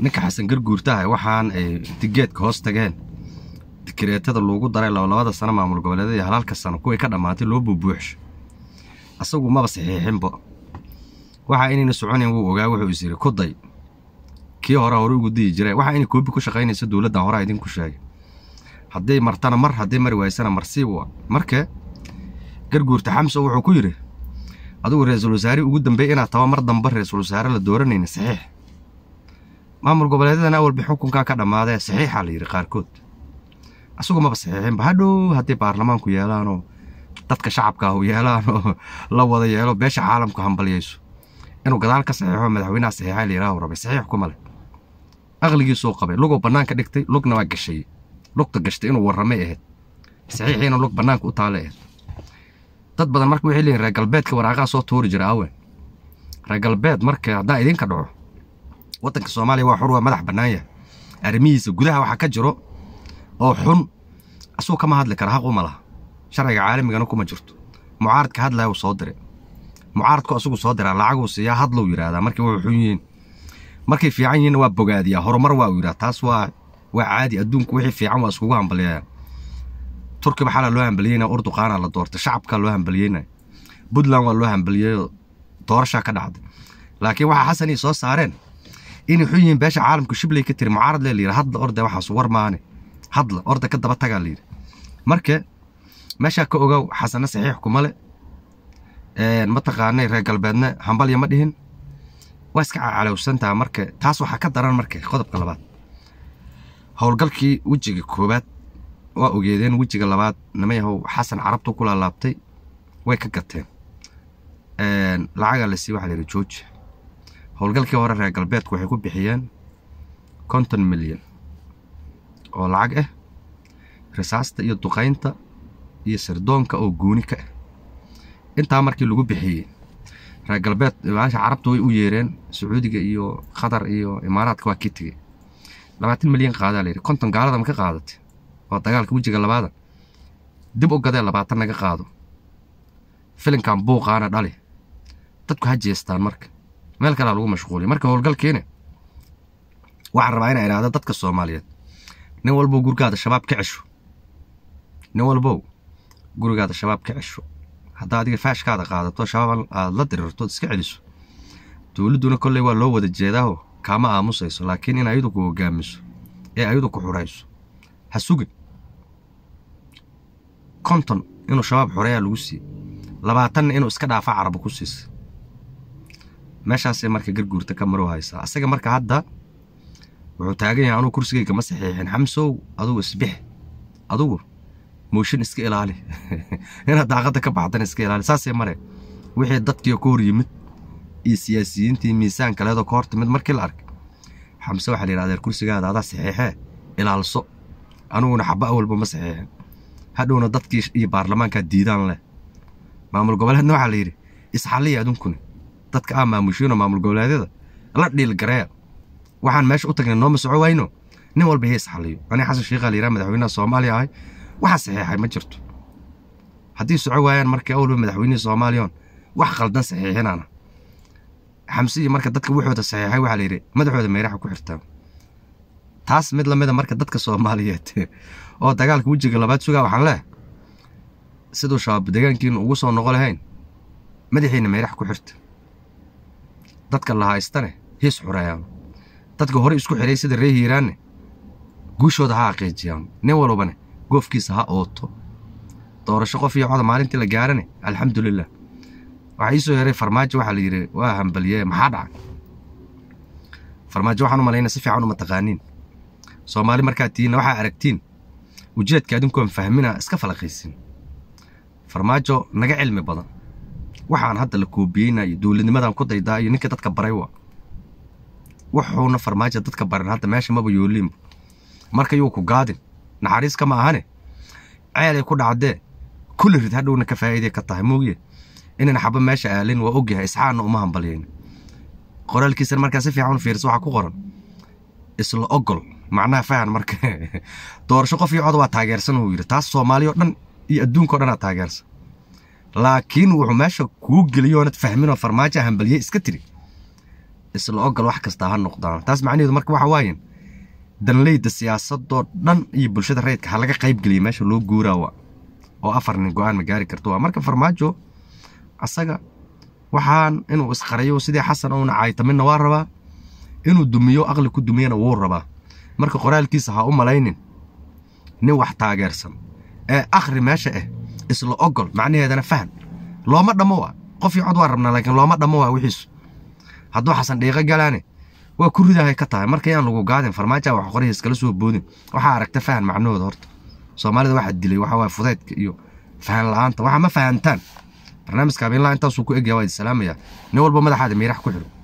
ninka xasan garguurtaha waxaan ay eh, tigeedka hoos tageen dikreetada loogu daray labada sano maamul goboleedyada halalka sano kuway ka dhammaatay loo buubuuxsho asagu maba saxiixinbo waxaa inayna soconayn wuu ogaa wuxuu is yidhi kuday kii hore hore ugu diyi jira waxaa inay koobi ku shaqaynayso dowladdan horaa idinku sheegay hadday martana mar hadday mari waysana marsiiba marke garguurta xamso wuxuu ku yidhi adigu ra-iisul wasaarihii ugu dambeeyey inaad taba mar damba ra-iisul wasaare la dooranayna saxiix maamul goboleedadan awalba xukunkaa ka dhammaadee saxiixaa la yidhi qaarkood isagu maba saxiixinba hadhow haddii baarlamaanku yeelaanoo dadka shacabkaah u yeelaanoo la wada yeelo beesha caalamku hambalyayso inuu gadaal ka saxiixo madaxweynaha saxiixa la rabay saxiix kuma leh aqligiisuu qabay luguu bannaanka dhigtay lugna waa gashay lugta gashtay inuu warramay ahayd saxiixiina lug bannaanka u taale ahayd dad badan marka waxay leeyihin reer galbeedka waraaqaa soo tuuri jira awen reer galbeed marka haddaa idinka dhaco wadanka soomaaliya waa xur waa madax bannaan yahay arrimihiisa gudaha waxaa ka jiro oo xun asuu kama hadli kara haqu laha sharciga caalamigana kuma jirto mucaaradka hadlaya uu soo dire mucaaradku asagu soo diraa lacaguu siiyaa hadluu yidhaahdaa markay waa xun yihiin markay fiican yihiinna waa bogaadiyaa horumar waa uu yidhaha taas waa waa caadi adduunku wixii fiican waa iskugu hambaliyayaa turki maxaala loo hambaliyeyna urduqaana la doortay shacabka loo hambaliyeyna puntland waa loo hambaliyeeyo doorashaa ka dhacday laakiin waxaa xasan ii soo saareen inay xun yihiin beesha caalamku shibley ka tiri mucaarad le layidhi hadla orde waxaas war maane hadla orda ka daba tagaa layidhi marka meeshaa ka ogow xasana saxiix kuma le reer galbeedna hambalya ma dhihin waa iska cacalowsantaa marka taas waxaa ka daran marka qodobka labaad howlgalkii wejiga koowaad waa ogeedeen wejiga labaad nimayahow xasan carabtu ku laalaabtay way ka gateen lacagaa lasii waxa la yidhi jooji howlgalkii hore reer galbeedku waxay ku bixiyeen konton milyan oo lacag ah eh, risaasta iyo duqaynta iyo sirdoonka oo gooni ka ah intaa markii lagu bixiyey reer galbeed maasha carabta way u yeereen sacuudiga iyo qatar iyo imaaraadka waa kii tegey labaatan milyan qaadaa layidhi konton gaalada ma ka qaadatay waa dagaalka wejiga labaada dib u gadee labaatan naga qaado filinkan buuqaana dhali dadku ha jeestaan marka meel kalaa lagu mashquuliya marka howlgalkeeni waxaan rabaa inaa idhahda dadka soomaaliyeed nin walbow gurigaada shabaab ka cesho nin walbow gurigaada shabaab ka cesho haddaa adiga faashkaada qaadato shabaab aad la dirirtood iska celiso dowladduna kolley waa loo wada jeedaaho kaama aamusayso laakiin in ayadu ku hogaamiso ee ayadu ku xurayso ha sugin konton inuu shabaab xoreeyaa lagu siiyey labaatanna inuu iska dhaafo carabo ku siisa meeshaasee marka garguurta ka maroo haysaa asaga marka hadda wuxuu taagan yahay anuu kursigay kama saxiixin xamsow adugu isbix adugu mooshin iska ilaali inaad daaqadda ka baxdan iska ilaali saasee mare wixii dadkii ka hor yimid iyo siyaasiyiintii miisaan kaleedoo ka hor timid markii la arkay xamse waxaa la yidhahdeer kursigaada adaa saxiixee ilaalso aniguna xaba walba ma saxiixin hadhowna dadkii iyo baarlamaankaa diidaan leh maamul goboleedna waxaa la yidhi isxalliya adunkuna dadka aa maamushiino maamul goboleedyada la dhiilgareer waxaan meesha u tagnay nooma soco wayno nin walba hees xaliyo ani xasan sheikha layidhaha madaxweynaha soomaaliya ahay waxaa saxiixay ma jirto haddii soco waayaan marka awlba madaxweynihii soomaaliyaon wax qaldan saxiixinaana xamsiyi marka dadka wuxooda saxiixay waxaa layidhi madaxooda meeraxa ku xirtaan taas mid lamida marka dadka soomaaliyeed oo dagaalka wejiga labaad sugaa waxaan leeh siduu shabaab deegaankiinu ugu soo noqo lahayn madaxiina meerax ku xirta dadka la haystane hiis xurayaan dadka horey isku xiray sida ree hiiraanne guushooda ha xaqiijiyaano nin walbane goofkiisa ha ooto doorasho qof iyo coda maalintii la gaarane alxamdulilah waxaa iisoo heray farmaajo waxaa la yidhi waa hambaliye maxaa dhaca farmaajo waxaan u si fiican uma taqaaniin soomaali markaad tihiinna waxaa aragtiin ujeedka adinkoon fahmina iska falaqaysin farmaajo naga cilmi badan waxaan hadda la koobiyeynayo dowladnimadan ku daydaa iyo ninka dadka baray wa wuxuuna farmaajo dadka baran hadda meesha maba yooliinba marka yuu ku gaadin naxariis kama ahane ceelay ku dhacdee kulli hadhowna ka faa'iiday ka tahay moogye inan xaba meesha aalin waa ogyahay isxaanna uma hambalyayn qoraalkiisana markaa si fiican fiirso waxaa ku qoran isla ogol macnaha fahan marka doorasho qof iyo cod waa taageersan uu yidhi taas soomaaliya o dhan iyo adduunka o dhan taageersan laakiin wuxuu meesha kuu geliyo oonad fahminoo farmaajo hambalye iska tiri isla ogal wax kasta ha noqdaan taas macnaheedu marka waxa waayan danleyda siyaasadoo dhan iyo bulshada rayidka ha laga qaybgeliya meesha loo guuraawa oo afar nin go-aan ma gaari karto waa marka farmaajo asaga waxaan inuu isqariyo sidii xasan una caytaminna waa rabaa inuu dumiyo aqli ku dumiyana wuu rabaa marka qoraalkiisa ha u malaynin nin wax taageersan ee akhri meesha ah isla ogol macnaheedana fahan looma dhammo wa qofii cod waa rabnaa laakiin looma dhammo waa wixiisu hadduu xasan dhiiqo galaane waa ku ridahay ka tahay marka yaan lagu gaadin farmaaja wax qorihii iskala soo boodin waxaa aragta fahan macnahooda horta soomaalida waxaa dilay waxa waye fudeydka iyo fahan aanta waxaa ma fahantaan barnaamijka habeenlaa intaasuu ku egyaa waa idi salaamayaa nin walba madaxaada miirax ku xidho